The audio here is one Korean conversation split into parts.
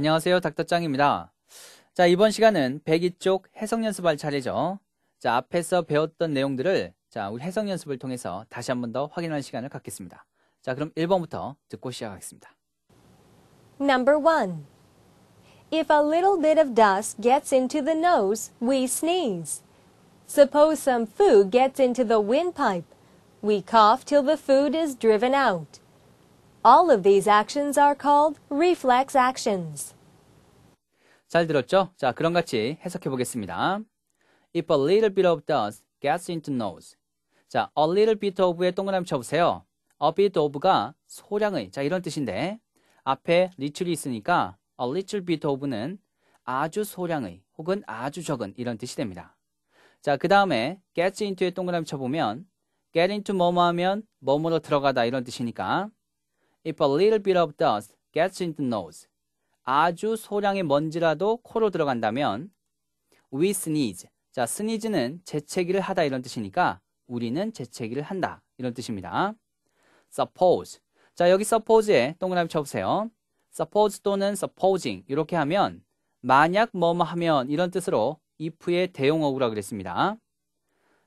안녕하세요. 닥터짱입니다. 자, 이번 시간은 102쪽 해석 연습할 차례죠. 자, 앞에서 배웠던 내용들을 자, 우리 해석 연습을 통해서 다시 한번 더 확인할 시간을 갖겠습니다. 자, 그럼 1번부터 듣고 시작하겠습니다. Number 1. If a little bit of dust gets into the nose, we sneeze. Suppose some food gets into the windpipe. We cough till the food is driven out. All of these actions are called reflex actions. 잘 들었죠? 자, 그럼 같이 해석해 보겠습니다. If a little bit of dust gets into nose. 자, a little bit of의 동그라미 쳐보세요. a bit of가 소량의, 자, 이런 뜻인데, 앞에 little이 있으니까 a little bit of는 아주 소량의 혹은 아주 적은 이런 뜻이 됩니다. 자, 그 다음에 gets into의 동그라미 쳐보면 get into 뭐뭐 하면 뭐뭐로 들어가다 이런 뜻이니까 If a little bit of dust gets into nose, 아주 소량의 먼지라도 코로 들어간다면 we sneeze. 자, sneeze는 재채기를 하다 이런 뜻이니까 우리는 재채기를 한다 이런 뜻입니다. suppose. 자, 여기 suppose에 동그라미 쳐보세요. suppose 또는 supposing 이렇게 하면 만약 뭐 뭐 하면 이런 뜻으로 if의 대용어구라 그랬습니다.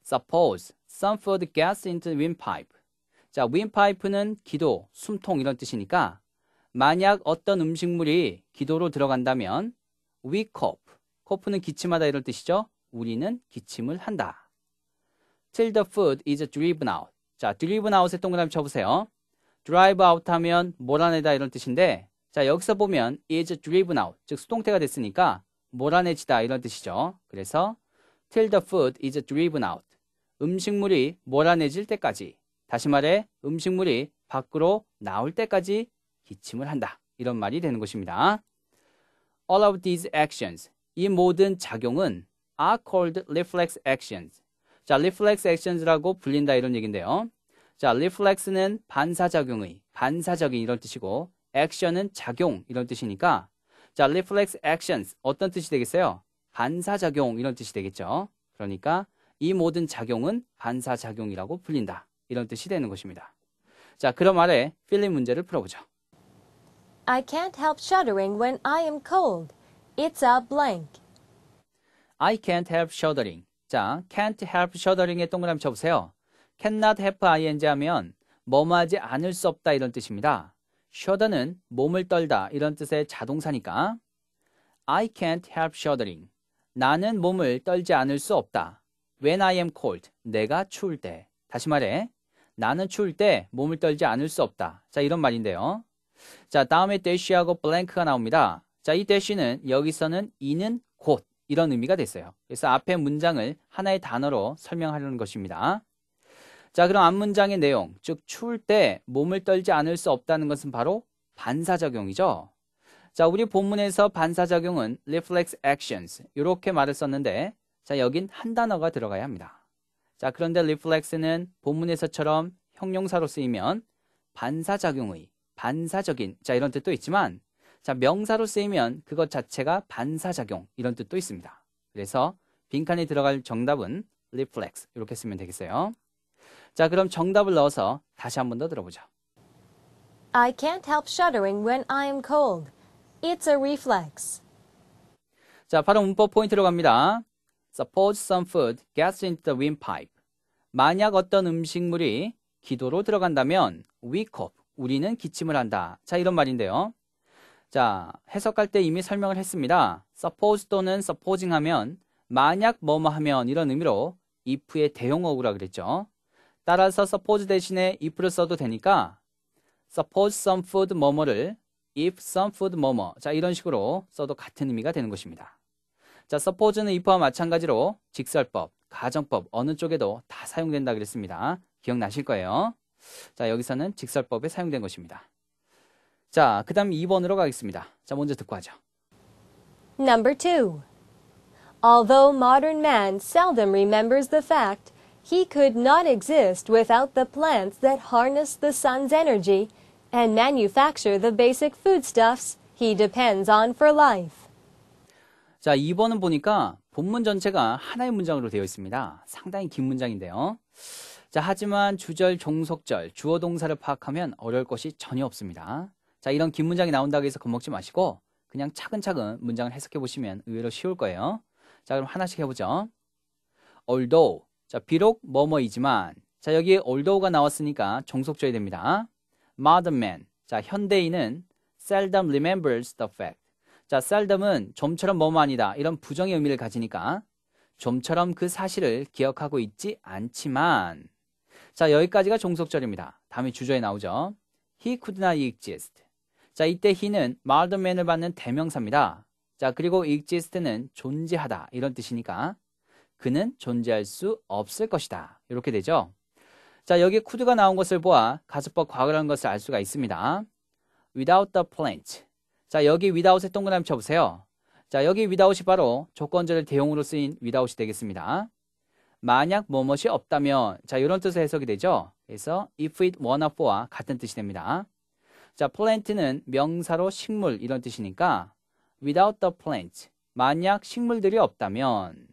Suppose some food gets into the windpipe. 자, 윈파이프는 기도, 숨통 이런 뜻이니까 만약 어떤 음식물이 기도로 들어간다면 we cough. 코프는 기침하다 이런 뜻이죠. 우리는 기침을 한다. Till the food is driven out. 자, driven out에 동그라미 쳐보세요. drive out 하면 몰아내다 이런 뜻인데 자, 여기서 보면 is driven out. 즉, 수동태가 됐으니까 몰아내지다 이런 뜻이죠. 그래서 till the food is driven out. 음식물이 몰아내질 때까지 다시 말해 음식물이 밖으로 나올 때까지 기침을 한다. 이런 말이 되는 것입니다. All of these actions, 이 모든 작용은 are called reflex actions. 자, reflex actions라고 불린다 이런 얘기인데요. 자, reflex는 반사작용의, 반사적인 이런 뜻이고 action은 작용 이런 뜻이니까 자, reflex actions 어떤 뜻이 되겠어요? 반사작용 이런 뜻이 되겠죠. 그러니까 이 모든 작용은 반사작용이라고 불린다. 이런 뜻이 되는 것입니다. 자, 그럼 아래 필링 문제를 풀어보죠. I can't help shuddering when I am cold. It's a blank. I can't help shuddering. 자, can't help shuddering에 동그라미 쳐보세요. cannot help ing 하면 뭐뭐하지 않을 수 없다 이런 뜻입니다. shudder는 몸을 떨다 이런 뜻의 자동사니까 I can't help shuddering. 나는 몸을 떨지 않을 수 없다. When I am cold. 내가 추울 때. 다시 말해 나는 추울 때 몸을 떨지 않을 수 없다. 자 이런 말인데요. 자 다음에 대쉬하고 블랭크가 나옵니다. 자 이 대쉬는 여기서는 이는 곧 이런 의미가 됐어요. 그래서 앞에 문장을 하나의 단어로 설명하려는 것입니다. 자 그럼 앞 문장의 내용 즉 추울 때 몸을 떨지 않을 수 없다는 것은 바로 반사작용이죠. 자 우리 본문에서 반사작용은 reflex actions 이렇게 말을 썼는데 자 여긴 한 단어가 들어가야 합니다. 자, 그런데 reflex는 본문에서처럼 형용사로 쓰이면 반사작용의, 반사적인, 자, 이런 뜻도 있지만, 자, 명사로 쓰이면 그것 자체가 반사작용, 이런 뜻도 있습니다. 그래서 빈칸에 들어갈 정답은 reflex, 이렇게 쓰면 되겠어요. 자, 그럼 정답을 넣어서 다시 한 번 더 들어보죠. I can't help shuddering when I am cold. It's a reflex. 자, 바로 문법 포인트로 갑니다. Suppose some food gets into the windpipe. 만약 어떤 음식물이 기도로 들어간다면 we cough, 우리는 기침을 한다. 자, 이런 말인데요. 자, 해석할 때 이미 설명을 했습니다. suppose 또는 supposing 하면 만약 뭐뭐 하면 이런 의미로 if의 대용어구라 그랬죠. 따라서 suppose 대신에 if를 써도 되니까 suppose some food 뭐뭐를 if some food 뭐뭐 자 이런 식으로 써도 같은 의미가 되는 것입니다. 자 suppose는 if와 마찬가지로 직설법 가정법 어느 쪽에도 다 사용된다 그랬습니다. 기억나실 거예요. 자, 여기서는 직설법에 사용된 것입니다. 자, 그 다음 2번으로 가겠습니다. 자, 먼저 듣고 하죠. Number 2. Although modern man seldom remembers the fact he could not exist without the plants that harness the sun's energy and manufacture the basic foodstuffs he depends on for life. 자, 2번은 보니까 본문 전체가 하나의 문장으로 되어 있습니다. 상당히 긴 문장인데요. 자, 하지만 주절, 종속절, 주어 동사를 파악하면 어려울 것이 전혀 없습니다. 자, 이런 긴 문장이 나온다고 해서 겁먹지 마시고 그냥 차근차근 문장을 해석해 보시면 의외로 쉬울 거예요. 자, 그럼 하나씩 해보죠. although. 자, 비록 뭐뭐이지만. 자, 여기에 although가 나왔으니까 종속절이 됩니다. modern man. 자, 현대인은 seldom remembers the fact. 자, 쌀덤은 좀처럼 뭐뭐 아니다. 이런 부정의 의미를 가지니까 좀처럼 그 사실을 기억하고 있지 않지만 자, 여기까지가 종속절입니다. 다음에 주저에 나오죠. He could not exist. 자, 이때 he는 말더맨을 받는 대명사입니다. 자, 그리고 exist는 존재하다 이런 뜻이니까 그는 존재할 수 없을 것이다. 이렇게 되죠. 자, 여기 could가 나온 것을 보아 가습법 과거라는 것을 알 수가 있습니다. without the plant. 자, 여기 without에 동그라미 쳐보세요. 자, 여기 without이 바로 조건절을 대용으로 쓰인 without이 되겠습니다. 만약 뭐뭇이 없다면 자, 이런 뜻의 해석이 되죠. 그래서 if it w e e o t for와 같은 뜻이 됩니다. 자, plant는 명사로 식물 이런 뜻이니까 without the plant 만약 식물들이 없다면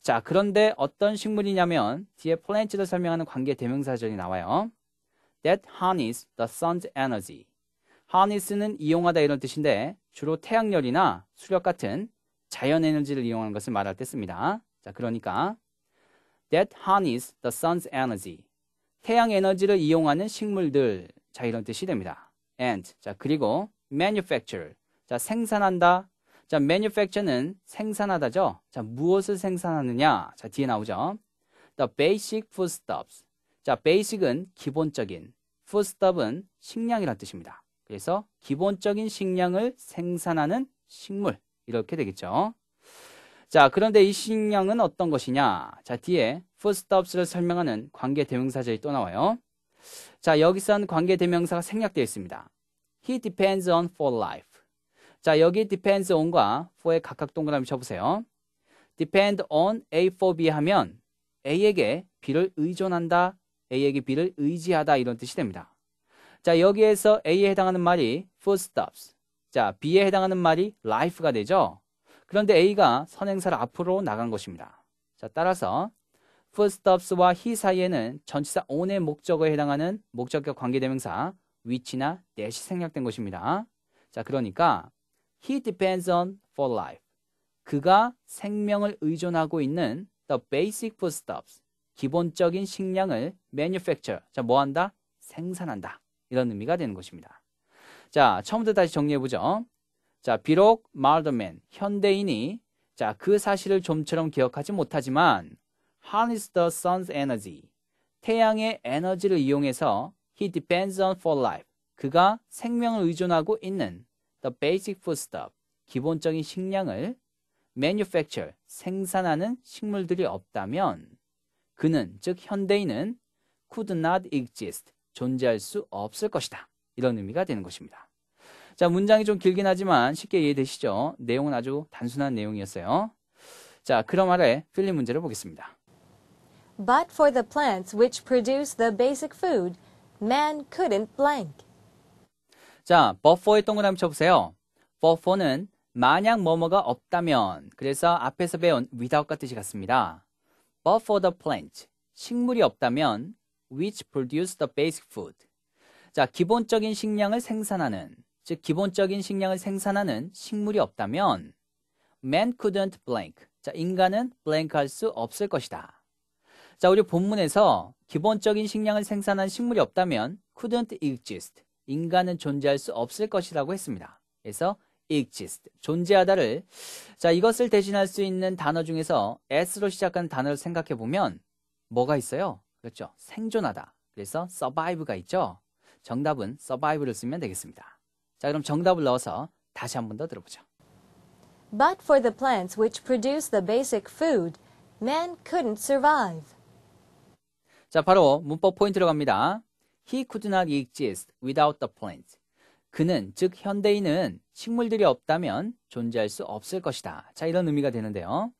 자, 그런데 어떤 식물이냐면 뒤에 plant를 설명하는 관계 대명사전이 나와요. That harness the sun's energy. 하니스는 이용하다 이런 뜻인데 주로 태양열이나 수력 같은 자연 에너지를 이용하는 것을 말할 때 씁니다. 자, 그러니까 that harness the sun's energy. 태양 에너지를 이용하는 식물들. 자, 이런 뜻이 됩니다. and 자, 그리고 manufacture. 자, 생산한다. 자, manufacture는 생산하다죠. 자, 무엇을 생산하느냐? 자, 뒤에 나오죠. the basic foodstuffs. 자, basic은 기본적인, foodstuff은 식량이란 뜻입니다. 그래서 기본적인 식량을 생산하는 식물 이렇게 되겠죠. 자, 그런데 이 식량은 어떤 것이냐? 자, 뒤에 foodstuffs를 설명하는 관계 대명사절이 또 나와요. 자, 여기선 관계 대명사가 생략되어 있습니다. He depends on for life. 자, 여기 depends on과 for에 각각 동그라미 쳐보세요. depend on A for B 하면 A에게 B를 의존한다, A에게 B를 의지하다 이런 뜻이 됩니다. 자, 여기에서 A에 해당하는 말이 footsteps. 자, B에 해당하는 말이 life가 되죠. 그런데 A가 선행사를 앞으로 나간 것입니다. 자, 따라서 footsteps와 he 사이에는 전치사 on의 목적어에 해당하는 목적격 관계대명사 위치나 대시 생략된 것입니다. 자, 그러니까 he depends on for life. 그가 생명을 의존하고 있는 the basic f o o t s t u p s 기본적인 식량을 manufacture 자, 뭐 한다? 생산한다. 이런 의미가 되는 것입니다. 자, 처음부터 다시 정리해보죠. 자, 비록 마 말더맨, 현대인이 자, 그 사실을 좀처럼 기억하지 못하지만 harness the sun's energy, 태양의 에너지를 이용해서 he depends on for life, 그가 생명을 의존하고 있는 the basic foodstuff, 기본적인 식량을 manufacture, 생산하는 식물들이 없다면 그는, 즉 현대인은 could not exist, 존재할 수 없을 것이다. 이런 의미가 되는 것입니다. 자, 문장이 좀 길긴 하지만 쉽게 이해되시죠? 내용은 아주 단순한 내용이었어요. 자, 그럼 아래 필린 문제를 보겠습니다. But for the plants which produce the basic food, man couldn't blank. 자, but for에 동그라미 쳐보세요. but for는 만약 뭐뭐가 없다면 그래서 앞에서 배운 without과 뜻이 같습니다. but for the plant, 식물이 없다면 which produce the basic food. 자, 기본적인 식량을 생산하는, 즉 기본적인 식량을 생산하는 식물이 없다면 man couldn't blank. 자, 인간은 blank 할 수 없을 것이다. 자, 우리 본문에서 기본적인 식량을 생산한 식물이 없다면 couldn't exist. 인간은 존재할 수 없을 것이라고 했습니다. 그래서 exist 존재하다를 자 이것을 대신할 수 있는 단어 중에서 s로 시작하는 단어를 생각해 보면 뭐가 있어요? 그렇죠? 생존하다. 그래서 survive가 있죠? 정답은 survive를 쓰면 되겠습니다. 자, 그럼 정답을 넣어서 다시 한번 더 들어보죠. But for the plants which produce the basic food, man couldn't survive. 자, 바로 문법 포인트로 갑니다. He could not exist without the plant. 그는 즉 현대인은 식물들이 없다면 존재할 수 없을 것이다. 자, 이런 의미가 되는데요.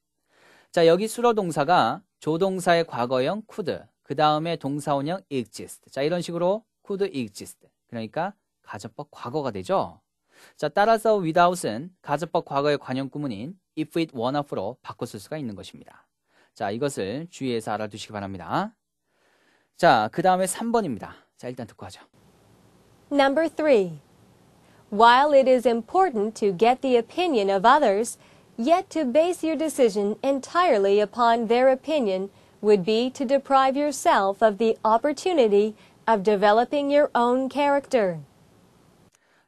자, 여기 수로 동사가 조동사의 과거형 could 그 다음에 동사원형 exist. 자, 이런 식으로 could exist. 그러니까 가접법 과거가 되죠. 자, 따라서 without은 가접법 과거의 관용 구문인 if it were not로 바꿔 쓸 수가 있는 것입니다. 자, 이것을 주의해서 알아두시기 바랍니다. 자, 그 다음에 3번입니다. 자, 일단 듣고 하죠. Number 3. While it is important to get the opinion of others, yet to base your decision entirely upon their opinion would be to deprive yourself of the opportunity of developing your own character.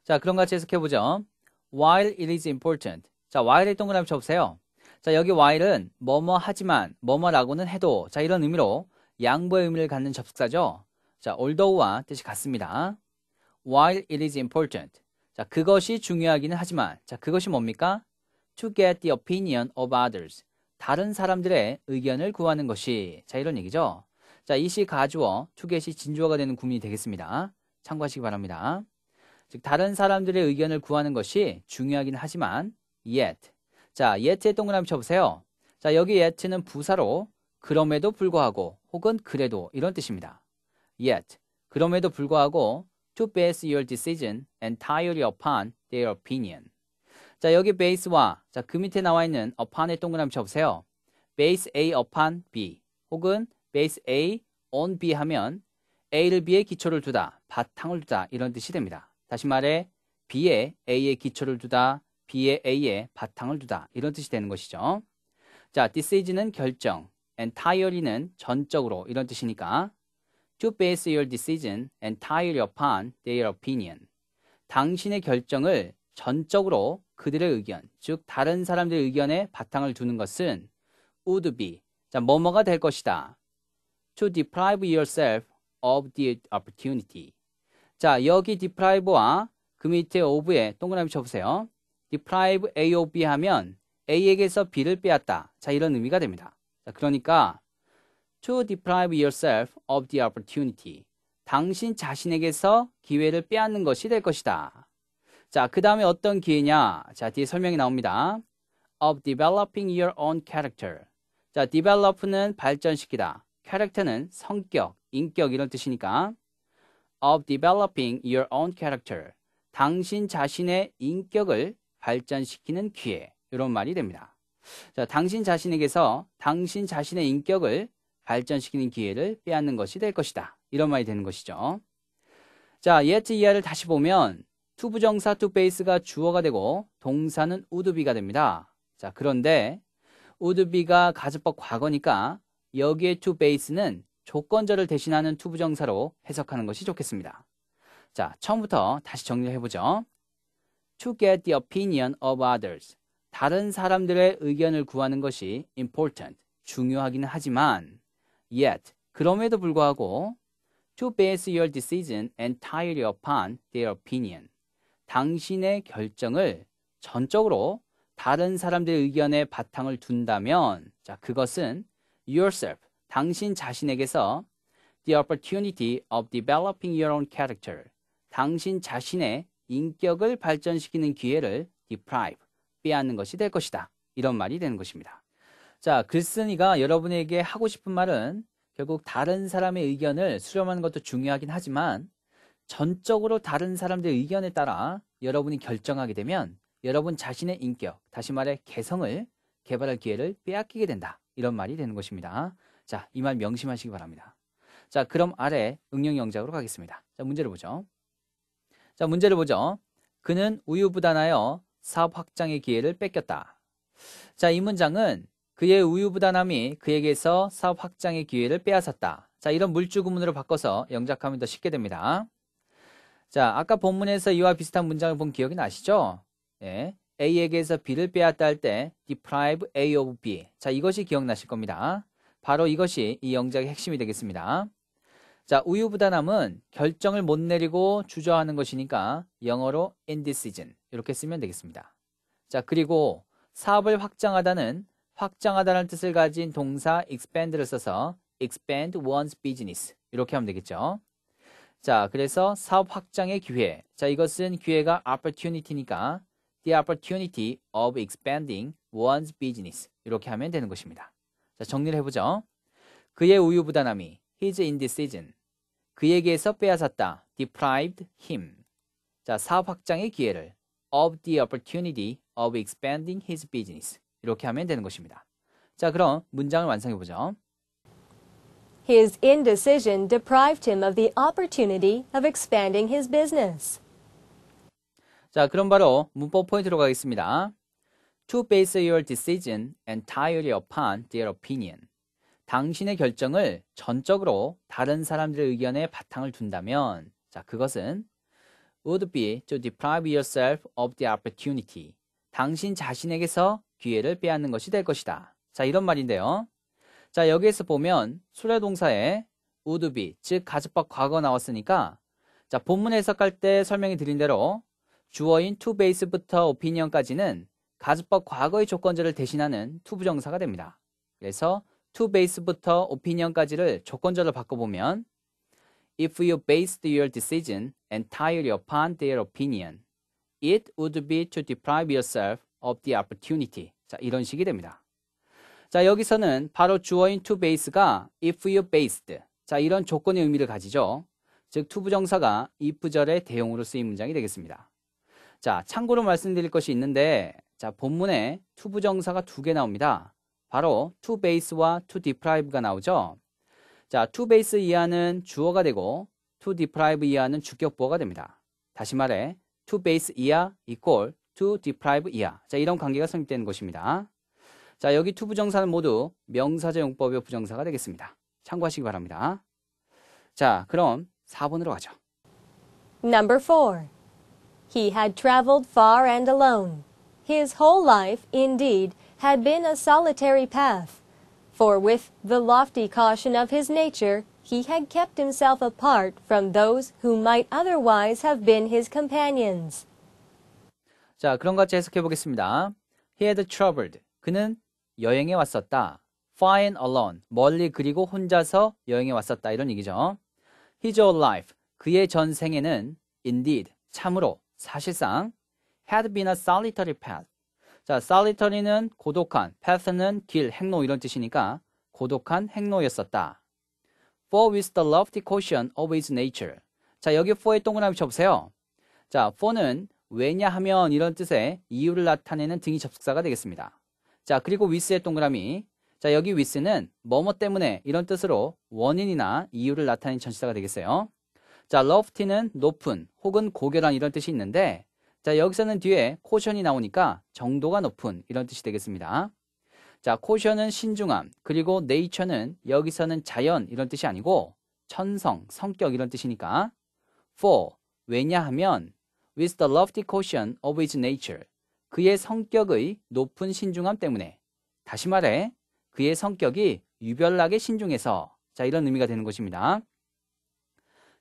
자, 그럼 같이 해석해 보죠. While it is important. 자, while에 동그라미 쳐보세요. 자, 여기 while은 뭐뭐 하지만 뭐뭐라고는 해도 자, 이런 의미로 양보의 의미를 갖는 접속사죠. 자, although와 뜻이 같습니다. While it is important. 자, 그것이 중요하기는 하지만 자, 그것이 뭡니까? To get the opinion of others. 다른 사람들의 의견을 구하는 것이 자 이런 얘기죠. 자, 이 시 가주어, 투게시 진주어가 되는 구문이 되겠습니다. 참고하시기 바랍니다. 즉 다른 사람들의 의견을 구하는 것이 중요하긴 하지만 yet. 자, yet에 동그라미 쳐보세요. 자, 여기 yet는 부사로 그럼에도 불구하고 혹은 그래도 이런 뜻입니다. yet, 그럼에도 불구하고 to base your decision entirely upon their opinion. 자, 여기 base와 자, 그 밑에 나와 있는 upon의 동그라미 쳐보세요. base A upon B 혹은 base A on B 하면 A를 B에 기초를 두다, 바탕을 두다 이런 뜻이 됩니다. 다시 말해 B에 A의 기초를 두다, B에 A의 바탕을 두다 이런 뜻이 되는 것이죠. 자, this is는 결정, entirely는 전적으로 이런 뜻이니까 to base your decision entirely upon their opinion 당신의 결정을 전적으로 그들의 의견, 즉 다른 사람들의 의견에 바탕을 두는 것은 would be, 자, 뭐뭐가 될 것이다. to deprive yourself of the opportunity. 자, 여기 deprive와 그 밑에 of에 동그라미 쳐보세요. deprive A of B 하면 A에게서 B를 빼앗다. 자, 이런 의미가 됩니다. 자, 그러니까 to deprive yourself of the opportunity. 당신 자신에게서 기회를 빼앗는 것이 될 것이다. 자, 그 다음에 어떤 기회냐? 자, 뒤에 설명이 나옵니다. of developing your own character. 자, develop는 발전시키다. character는 성격, 인격 이런 뜻이니까. of developing your own character. 당신 자신의 인격을 발전시키는 기회. 이런 말이 됩니다. 자, 당신 자신에게서 당신 자신의 인격을 발전시키는 기회를 빼앗는 것이 될 것이다. 이런 말이 되는 것이죠. 자, yet 이하를 다시 보면 to 부정사 to base가 주어가 되고 동사는 would be가 됩니다. 자, 그런데 would be가 가주법 과거니까 여기에 to base는 조건절을 대신하는 to 부정사로 해석하는 것이 좋겠습니다. 자, 처음부터 다시 정리해 보죠. to get the opinion of others. 다른 사람들의 의견을 구하는 것이 important, 중요하기는 하지만 yet, 그럼에도 불구하고 to base your decision entirely upon their opinion. 당신의 결정을 전적으로 다른 사람들의 의견에 바탕을 둔다면 자, 그것은 yourself, 당신 자신에게서 the opportunity of developing your own character, 당신 자신의 인격을 발전시키는 기회를 deprive, 빼앗는 것이 될 것이다. 이런 말이 되는 것입니다. 자, 글쓴이가 여러분에게 하고 싶은 말은 결국 다른 사람의 의견을 수렴하는 것도 중요하긴 하지만 전적으로 다른 사람들의 의견에 따라 여러분이 결정하게 되면 여러분 자신의 인격, 다시 말해 개성을 개발할 기회를 빼앗기게 된다. 이런 말이 되는 것입니다. 자, 이 말 명심하시기 바랍니다. 자, 그럼 아래 응용 영작으로 가겠습니다. 자, 문제를 보죠. 자, 문제를 보죠. 그는 우유부단하여 사업 확장의 기회를 뺏겼다. 자, 이 문장은 그의 우유부단함이 그에게서 사업 확장의 기회를 빼앗았다. 자, 이런 물주구문으로 바꿔서 영작하면 더 쉽게 됩니다. 자, 아까 본문에서 이와 비슷한 문장을 본 기억이 나시죠? 예. A에게서 B를 빼앗다 할 때 deprive A of B. 자, 이것이 기억나실 겁니다. 바로 이것이 이 영작의 핵심이 되겠습니다. 자, 우유부단함은 결정을 못 내리고 주저하는 것이니까 영어로 indecision 이렇게 쓰면 되겠습니다. 자, 그리고 사업을 확장하다는 확장하다는 뜻을 가진 동사 expand를 써서 expand one's business 이렇게 하면 되겠죠. 자, 그래서 사업 확장의 기회. 자, 이것은 기회가 opportunity니까 the opportunity of expanding one's business. 이렇게 하면 되는 것입니다. 자, 정리를 해보죠. 그의 우유부단함이 his indecision. 그에게서 빼앗았다. deprived him. 자, 사업 확장의 기회를 of the opportunity of expanding his business. 이렇게 하면 되는 것입니다. 자, 그럼 문장을 완성해보죠. His indecision deprived him of the opportunity of expanding his business. 자, 그럼 바로 문법 포인트로 가겠습니다. To base your decision entirely upon their opinion. 당신의 결정을 전적으로 다른 사람들의 의견에 바탕을 둔다면 자, 그것은 would be to deprive yourself of the opportunity. 당신 자신에게서 기회를 빼앗는 것이 될 것이다. 자, 이런 말인데요. 자, 여기에서 보면 수레동사에 would be, 즉 가습법 과거 나왔으니까 자, 본문 해석할 때 설명해 드린 대로 주어인 to base부터 opinion까지는 가습법 과거의 조건절을 대신하는 to 부정사가 됩니다. 그래서 to base부터 opinion까지를 조건절로 바꿔보면 If you based your decision entirely upon their opinion, it would be to deprive yourself of the opportunity. 자, 이런 식이 됩니다. 자, 여기서는 바로 주어인 to base가 if you based. 자, 이런 조건의 의미를 가지죠. 즉, to 부정사가 if절의 대용으로 쓰인 문장이 되겠습니다. 자, 참고로 말씀드릴 것이 있는데, 자, 본문에 to 부정사가 두 개 나옵니다. 바로 to base와 to deprive가 나오죠. 자, to base 이하는 주어가 되고, to deprive 이하는 주격부어가 됩니다. 다시 말해, to base 이하 equal to deprive 이하. 자, 이런 관계가 성립되는 것입니다. 자, 여기 투부정사는 모두 명사제 용법의 부정사가 되겠습니다. 참고하시기 바랍니다. 자, 그럼 4번으로 가죠. Number 4. He had traveled far and alone. His whole life, indeed, had been a solitary path. For with the lofty caution of his nature, he had kept himself apart from those who might otherwise have been his companions. 자, 그럼 같이 해석해 보겠습니다. He had traveled. 그는 여행에 왔었다. far and alone 멀리 그리고 혼자서 여행에 왔었다 이런 얘기죠. His whole life 그의 전 생에는 indeed 참으로 사실상 had been a solitary path 자 solitary는 고독한 path는 길 행로 이런 뜻이니까 고독한 행로였었다. For with the lofty caution of his nature 자 여기 for에 동그라미 쳐보세요. 자 for는 왜냐하면 이런 뜻의 이유를 나타내는 등이 접속사가 되겠습니다. 자, 그리고 위스의 동그라미. 자, 여기 위스는 뭐뭐 때문에 이런 뜻으로 원인이나 이유를 나타낸 전치사가 되겠어요. 자, l o f t 는 높은 혹은 고결한 이런 뜻이 있는데 자, 여기서는 뒤에 코션이 나오니까 정도가 높은 이런 뜻이 되겠습니다. 자, 코션은 신중함, 그리고 네이처는 여기서는 자연 이런 뜻이 아니고 천성, 성격 이런 뜻이니까 for, 왜냐하면 with the lofty caution of its nature 그의 성격의 높은 신중함 때문에 다시 말해 그의 성격이 유별나게 신중해서 자 이런 의미가 되는 것입니다.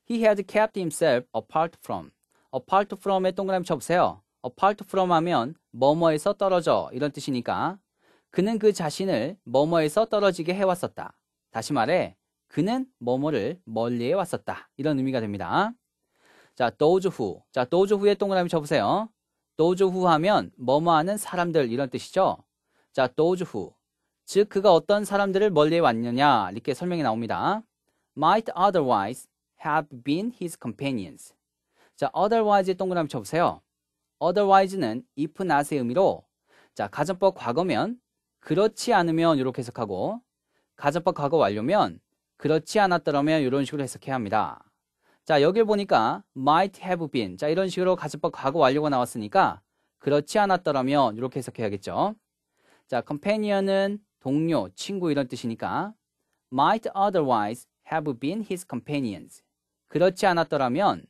He had kept himself apart from. apart from에 동그라미 쳐보세요. apart from 하면 뭐뭐에서 떨어져 이런 뜻이니까 그는 그 자신을 뭐뭐에서 떨어지게 해왔었다. 다시 말해 그는 뭐뭐를 멀리해 왔었다. 이런 의미가 됩니다. 자, those who. 자, those who의 동그라미 쳐보세요. 도즈후 하면 뭐뭐 하는 사람들 이런 뜻이죠. 자, 도즈후. 즉 그가 어떤 사람들을 멀리 왔느냐 이렇게 설명이 나옵니다. might otherwise have been his companions. 자, o t h e r w i s e 동그라미 쳐보세요. otherwise는 if not의 의미로 자, 가정법 과거면 그렇지 않으면 이렇게 해석하고 가정법 과거 완료면 그렇지 않았더라면 이런 식으로 해석해야 합니다. 자, 여길 보니까 might have been. 자, 이런 식으로 가수법 과거 완료가 나왔으니까 그렇지 않았더라면 이렇게 해석해야겠죠. 자, companion은 동료, 친구 이런 뜻이니까 might otherwise have been his companions. 그렇지 않았더라면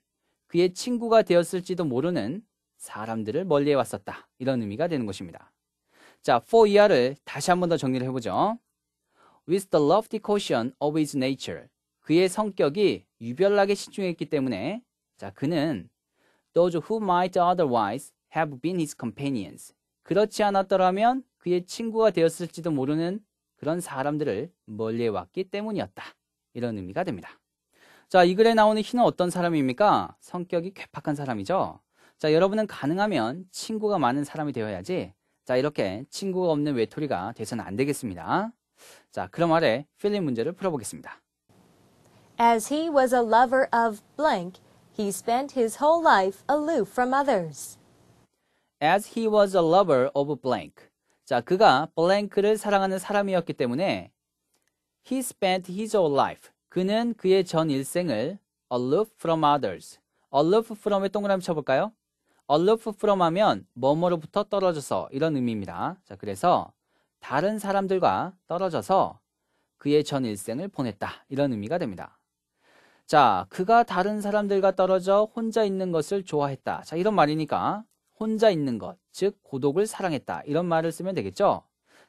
그의 친구가 되었을지도 모르는 사람들을 멀리해 왔었다. 이런 의미가 되는 것입니다. 자, for 이하를 다시 한 번 더 정리를 해보죠. With the lofty caution of his nature. 그의 성격이 유별나게 신중했기 때문에 자 그는 those who might otherwise have been his companions 그렇지 않았더라면 그의 친구가 되었을지도 모르는 그런 사람들을 멀리해 왔기 때문이었다 이런 의미가 됩니다. 자이 글에 나오는 희는 어떤 사람입니까? 성격이 괴팍한 사람이죠. 자 여러분은 가능하면 친구가 많은 사람이 되어야지 자 이렇게 친구가 없는 외톨이가 돼서는 안 되겠습니다. 자 그럼 아래 필립 문제를 풀어보겠습니다. As he was a lover of blank, he spent his whole life aloof from others. As he was a lover of blank. 자, 그가 blank를 사랑하는 사람이었기 때문에 he spent his whole life. 그는 그의 전 일생을 aloof from others. aloof from에 동그라미 쳐볼까요? aloof from 하면 뭐뭐로부터 떨어져서 이런 의미입니다. 자, 그래서 다른 사람들과 떨어져서 그의 전 일생을 보냈다. 이런 의미가 됩니다. 자, 그가 다른 사람들과 떨어져 혼자 있는 것을 좋아했다. 자, 이런 말이니까 혼자 있는 것, 즉 고독을 사랑했다. 이런 말을 쓰면 되겠죠?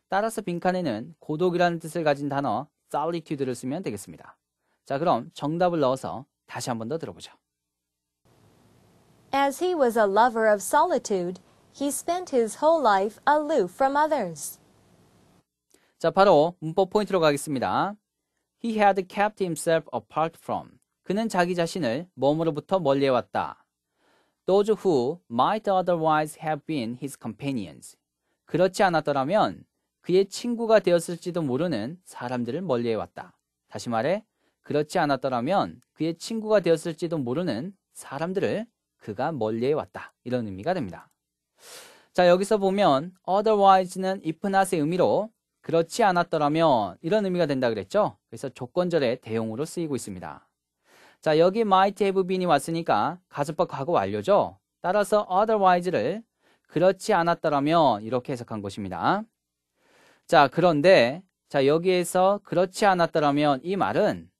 따라서 빈칸에는 고독이라는 뜻을 가진 단어 solitude를 쓰면 되겠습니다. 자, 그럼 정답을 넣어서 다시 한 번 더 들어보죠. As he was a lover of solitude, he spent his whole life aloof from others. 자, 바로 문법 포인트로 가겠습니다. He had kept himself apart from. 그는 자기 자신을 몸으로부터 멀리해왔다. Those who might otherwise have been his companions. 그렇지 않았더라면 그의 친구가 되었을지도 모르는 사람들을 멀리해왔다. 다시 말해, 그렇지 않았더라면 그의 친구가 되었을지도 모르는 사람들을 그가 멀리해왔다. 이런 의미가 됩니다. 자, 여기서 보면 otherwise는 if not의 의미로 그렇지 않았더라면 이런 의미가 된다 그랬죠? 그래서 조건절의 대용으로 쓰이고 있습니다. 자, 여기 might have been이 왔으니까 가수법 과거 완료죠. 따라서 otherwise를 그렇지 않았더라면 이렇게 해석한 것입니다. 자, 그런데 자, 여기에서 그렇지 않았더라면 이 말은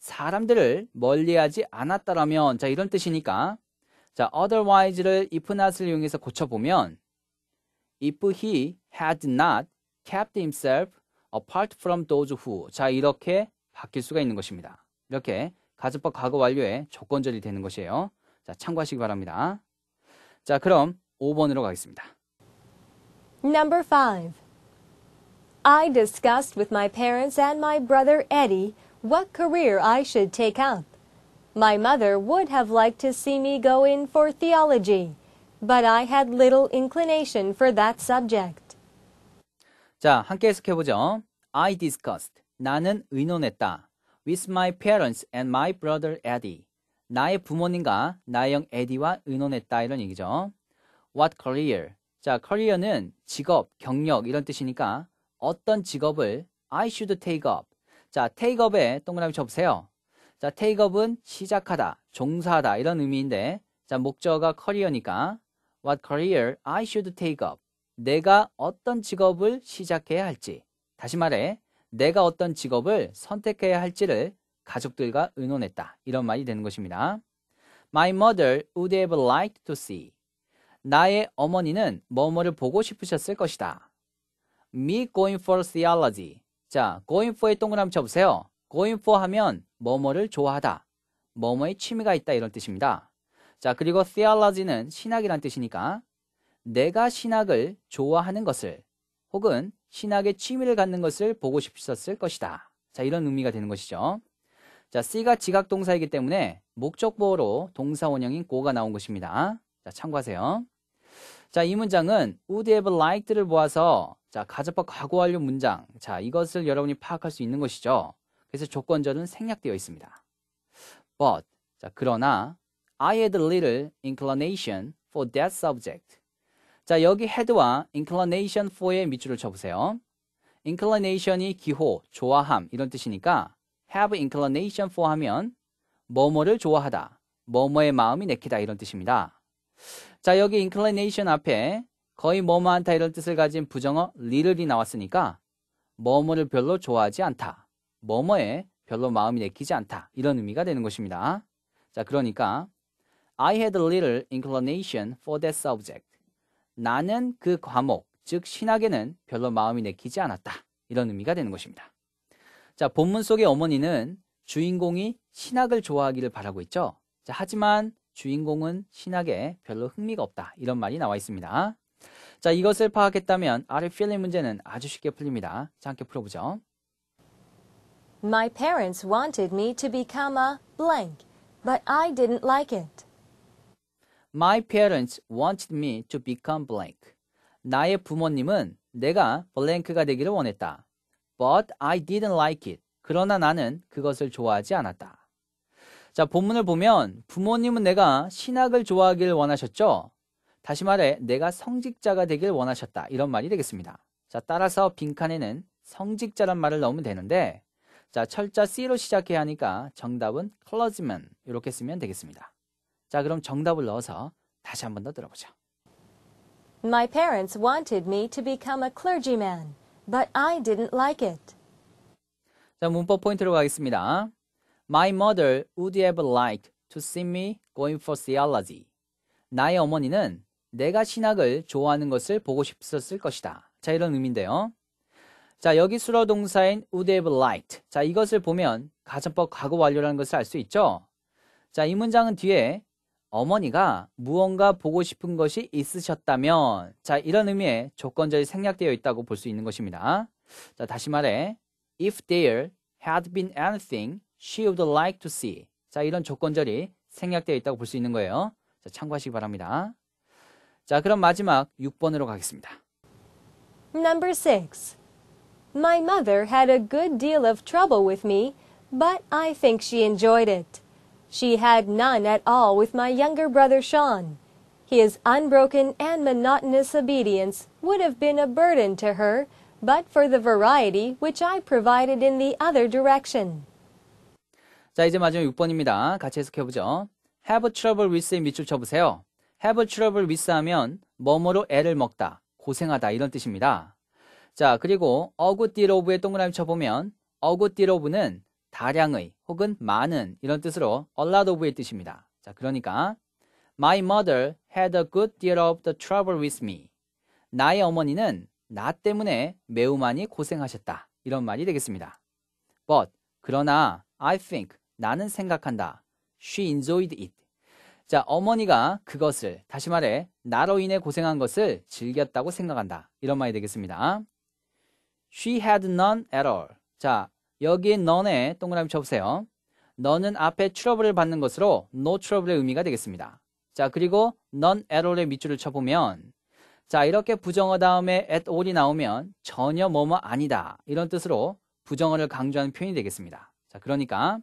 사람들을 멀리하지 않았더라면 자, 이런 뜻이니까 자, otherwise를 if not을 이용해서 고쳐보면 if he had not kept himself apart from those who 자, 이렇게 바뀔 수가 있는 것입니다. 이렇게 가주법 과거 완료의 조건절이 되는 것이에요. 자, 참고하시기 바랍니다. 자, 그럼 5번으로 가겠습니다. Number 5. I discussed with my parents and my brother Eddie what career I should take up. My mother would have liked to see me go in for theology, but I had little inclination for that subject. 자, 함께 해석해 보죠. I discussed. 나는 의논했다. with my parents and my brother Eddie. 나의 부모님과 나의 형 에디와 의논했다 이런 얘기죠. What career? 자, career는 직업, 경력 이런 뜻이니까 어떤 직업을 I should take up. 자, take up에 동그라미 쳐보세요. 자, take up은 시작하다, 종사하다 이런 의미인데 자, 목적어가 c a r e e r 니까 what career I should take up. 내가 어떤 직업을 시작해야 할지. 다시 말해 내가 어떤 직업을 선택해야 할지를 가족들과 의논했다. 이런 말이 되는 것입니다. My mother would have liked to see. 나의 어머니는 뭐뭐를 보고 싶으셨을 것이다. Me going for theology. 자, going for의 동그라미 쳐보세요. going for 하면 뭐뭐를 좋아하다. 뭐뭐의 취미가 있다 이런 뜻입니다. 자, 그리고 theology는 신학이란 뜻이니까 내가 신학을 좋아하는 것을 혹은 신학의 취미를 갖는 것을 보고 싶었을 것이다. 자, 이런 의미가 되는 것이죠. 자, C가 지각 동사이기 때문에 목적 보어로 동사 원형인 고가 나온 것입니다. 자, 참고하세요. 자, 이 문장은 would have liked를 모아서 자, 가접법 과거 완료 문장. 자, 이것을 여러분이 파악할 수 있는 것이죠. 그래서 조건절은 생략되어 있습니다. but 자, 그러나 I had little inclination for that subject. 자, 여기 head와 inclination for의 밑줄을 쳐보세요. inclination이 기호, 좋아함 이런 뜻이니까 have inclination for 하면 뭐뭐를 좋아하다, 뭐뭐의 마음이 내키다 이런 뜻입니다. 자, 여기 inclination 앞에 거의 뭐뭐 한다 이런 뜻을 가진 부정어 little이 나왔으니까 뭐뭐를 별로 좋아하지 않다, 뭐뭐에 별로 마음이 내키지 않다 이런 의미가 되는 것입니다. 자, 그러니까 I had a little inclination for that subject. 나는 그 과목, 즉 신학에는 별로 마음이 내키지 않았다. 이런 의미가 되는 것입니다. 자, 본문 속의 어머니는 주인공이 신학을 좋아하기를 바라고 있죠. 자, 하지만 주인공은 신학에 별로 흥미가 없다. 이런 말이 나와 있습니다. 자, 이것을 파악했다면 아래 필의 문제는 아주 쉽게 풀립니다. 자, 함께 풀어보죠. My parents wanted me to become a blank, but I didn't like it. My parents wanted me to become blank. 나의 부모님은 내가 블랭크가 되기를 원했다. But I didn't like it. 그러나 나는 그것을 좋아하지 않았다. 자, 본문을 보면 부모님은 내가 신학을 좋아하길 원하셨죠? 다시 말해 내가 성직자가 되길 원하셨다. 이런 말이 되겠습니다. 자, 따라서 빈칸에는 성직자란 말을 넣으면 되는데 자, 철자 C로 시작해야 하니까 정답은 c l e r g y 이렇게 쓰면 되겠습니다. 자, 그럼 정답을 넣어서 다시 한 번 더 들어보죠. My parents wanted me to become a clergyman, but I didn't like it. 자, 문법 포인트로 가겠습니다. My mother would have liked to see me going for theology. 나의 어머니는 내가 신학을 좋아하는 것을 보고 싶었을 것이다. 자, 이런 의미인데요. 자, 여기 수로 동사인 would have liked. 자, 이것을 보면 가정법 과거 완료라는 것을 알 수 있죠? 자, 이 문장은 뒤에 어머니가 무언가 보고 싶은 것이 있으셨다면 자 이런 의미의 조건절이 생략되어 있다고 볼 수 있는 것입니다. 자 다시 말해 if there had been anything she would like to see 자 이런 조건절이 생략되어 있다고 볼 수 있는 거예요. 자 참고하시기 바랍니다. 자 그럼 마지막 6번으로 가겠습니다. Number 6. My mother had a good deal of trouble with me, but I think she enjoyed it. She had none at all with my younger brother Sean. His unbroken and monotonous obedience would have been a burden to her but for the variety which I provided in the other direction. 자, 이제 마지막 6번입니다. 같이 해석해 보죠. have trouble with에 밑줄 쳐보세요. 보세요. have trouble with 하면 뭐뭐로 애를 먹다, 고생하다 이런 뜻입니다. 자, 그리고 a good deal of의 동그라미 쳐보면 보면 a good deal of는 다량의 혹은 많은 이런 뜻으로 a lot of의 뜻입니다. 자, 그러니까 My mother had a good deal of the trouble with me. 나의 어머니는 나 때문에 매우 많이 고생하셨다. 이런 말이 되겠습니다. But 그러나 I think 나는 생각한다. She enjoyed it. 자, 어머니가 그것을 다시 말해 나로 인해 고생한 것을 즐겼다고 생각한다. 이런 말이 되겠습니다. She had none at all. 자, 여기 n o n e 동그라미 쳐보세요. 너는 앞에 트러블을 받는 것으로 no 트러블의 의미가 되겠습니다. 자, 그리고 none at all의 밑줄을 쳐보면 자, 이렇게 부정어 다음에 at all이 나오면 전혀 뭐뭐 아니다. 이런 뜻으로 부정어를 강조하는 표현이 되겠습니다. 자, 그러니까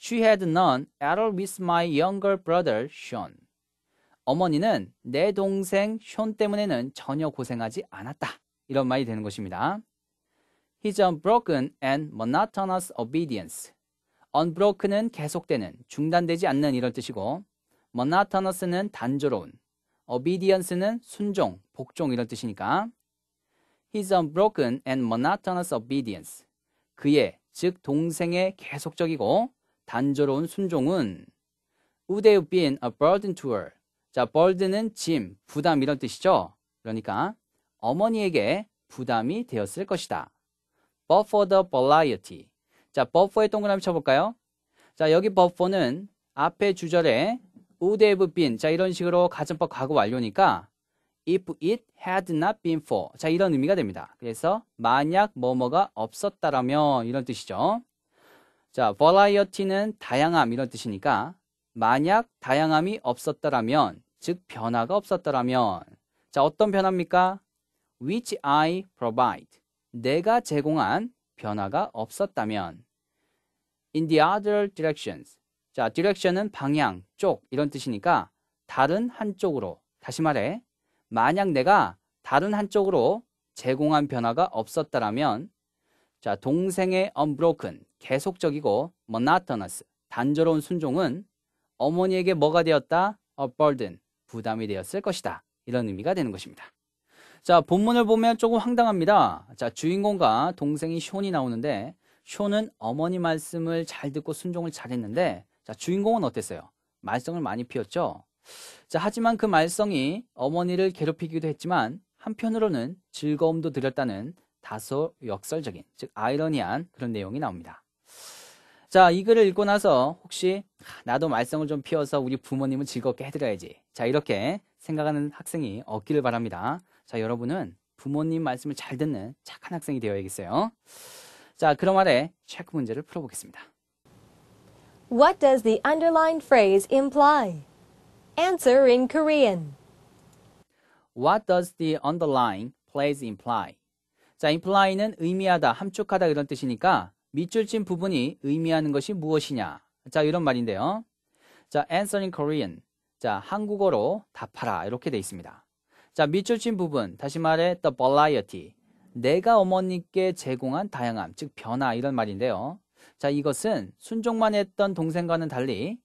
She had none at all with my younger brother Sean. 어머니는 내 동생 숀 때문에는 전혀 고생하지 않았다. 이런 말이 되는 것입니다. His unbroken and monotonous obedience. unbroken은 계속되는, 중단되지 않는 이런 뜻이고 monotonous는 단조로운, obedience는 순종, 복종 이런 뜻이니까 his unbroken and monotonous obedience. 그의, 즉 동생의 계속적이고 단조로운 순종은 would have been a burden to her. 자, burden은 짐, 부담 이런 뜻이죠. 그러니까 어머니에게 부담이 되었을 것이다. but for the variety. 자, but for에 동그라미 쳐볼까요? 자, 여기 but for는 앞에 주절에 would have been. 자, 이런 식으로 가정법 과거 완료니까 if it had not been for. 자, 이런 의미가 됩니다. 그래서 만약 뭐뭐가 없었다라면 이런 뜻이죠. 자, variety는 다양함 이런 뜻이니까 만약 다양함이 없었더라면 즉 변화가 없었더라면 자, 어떤 변화입니까? which I provide. 내가 제공한 변화가 없었다면 in the other directions 자, direction은 방향, 쪽 이런 뜻이니까 다른 한쪽으로 다시 말해 만약 내가 다른 한쪽으로 제공한 변화가 없었다라면 자, 동생의 unbroken 계속적이고 monotonous 단조로운 순종은 어머니에게 뭐가 되었다? a burden 부담이 되었을 것이다. 이런 의미가 되는 것입니다. 자, 본문을 보면 조금 황당합니다. 자, 주인공과 동생이 쇼이 나오는데 쇼는 어머니 말씀을 잘 듣고 순종을 잘했는데 자, 주인공은 어땠어요? 말썽을 많이 피웠죠. 자, 하지만 그 말썽이 어머니를 괴롭히기도 했지만 한편으로는 즐거움도 드렸다는 다소 역설적인 즉 아이러니한 그런 내용이 나옵니다. 자, 이 글을 읽고 나서 혹시 나도 말썽을 좀 피워서 우리 부모님을 즐겁게 해드려야지. 자, 이렇게 생각하는 학생이 없기를 바랍니다. 자, 여러분은 부모님 말씀을 잘 듣는 착한 학생이 되어야겠어요. 자, 그럼 아래 체크 문제를 풀어보겠습니다. What does the underlined phrase imply? Answer in Korean. What does the u n d e r l i n e phrase imply? 자, imply는 의미하다, 함축하다 이런 뜻이니까 밑줄 친 부분이 의미하는 것이 무엇이냐? 자, 이런 말인데요. 자, answer in Korean. 자, 한국어로 답하라. 이렇게 돼 있습니다. 자, 밑줄 친 부분. 다시 말해, the variety. 내가 어머니께 제공한 다양함, 즉 변화 이런 말인데요. 자, 이것은 순종만 했던 동생과는 달리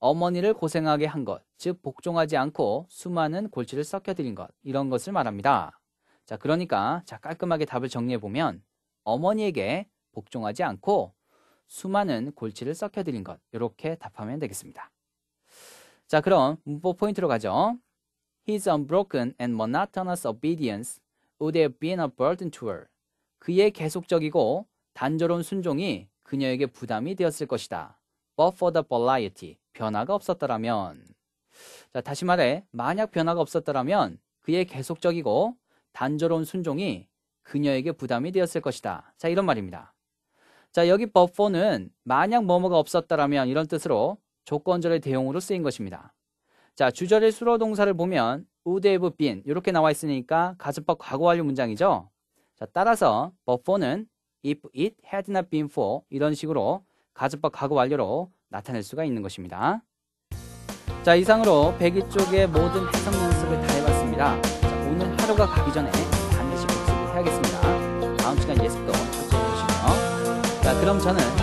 어머니를 고생하게 한 것, 즉 복종하지 않고 수많은 골치를 섞여드린 것, 이런 것을 말합니다. 자, 그러니까 자 깔끔하게 답을 정리해 보면 어머니에게 복종하지 않고 수많은 골치를 썩혀드린것 이렇게 답하면 되겠습니다. 자 그럼 문법 포인트로 가죠. His unbroken and monotonous obedience would have been a burden to her. 그의 계속적이고 단조로운 순종이 그녀에게 부담이 되었을 것이다. But for the variety, 변화가 없었더라면. 자, 다시 말해, 만약 변화가 없었더라면 그의 계속적이고 단조로운 순종이 그녀에게 부담이 되었을 것이다. 자, 이런 말입니다. 자, 여기 버퍼는 만약 뭐뭐가 없었다라면 이런 뜻으로 조건절의 대용으로 쓰인 것입니다. 자, 주절의 수로 동사를 보면 would have been 이렇게 나와 있으니까 가수법 과거 완료 문장이죠. 자, 따라서 버퍼는 if it had not been for 이런 식으로 가수법 과거 완료로 나타낼 수가 있는 것입니다. 자, 이상으로 101쪽의 모든 특성 연습을 다 해봤습니다. 자, 오늘 하루가 가기 전에 그럼 저는